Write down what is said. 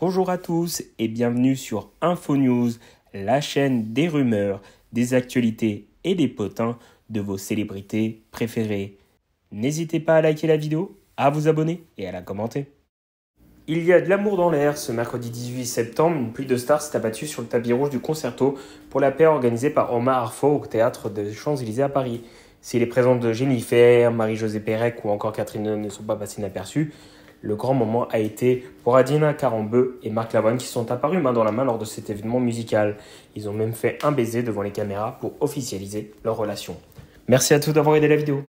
Bonjour à tous et bienvenue sur InfoNews, la chaîne des rumeurs, des actualités et des potins de vos célébrités préférées. N'hésitez pas à liker la vidéo, à vous abonner et à la commenter. Il y a de l'amour dans l'air. Ce mercredi 18 septembre, une pluie de stars s'est abattue sur le tapis rouge du concerto pour la paix organisée par Omar Arfaut au théâtre des Champs-Élysées à Paris. Si les présences de Jennifer, Marie-Josée Pérec ou encore Catherine ne sont pas passées inaperçues, le grand moment a été pour Adina Carambeu et Marc Lavoine qui sont apparus main dans la main lors de cet événement musical. Ils ont même fait un baiser devant les caméras pour officialiser leur relation. Merci à tous d'avoir aidé la vidéo.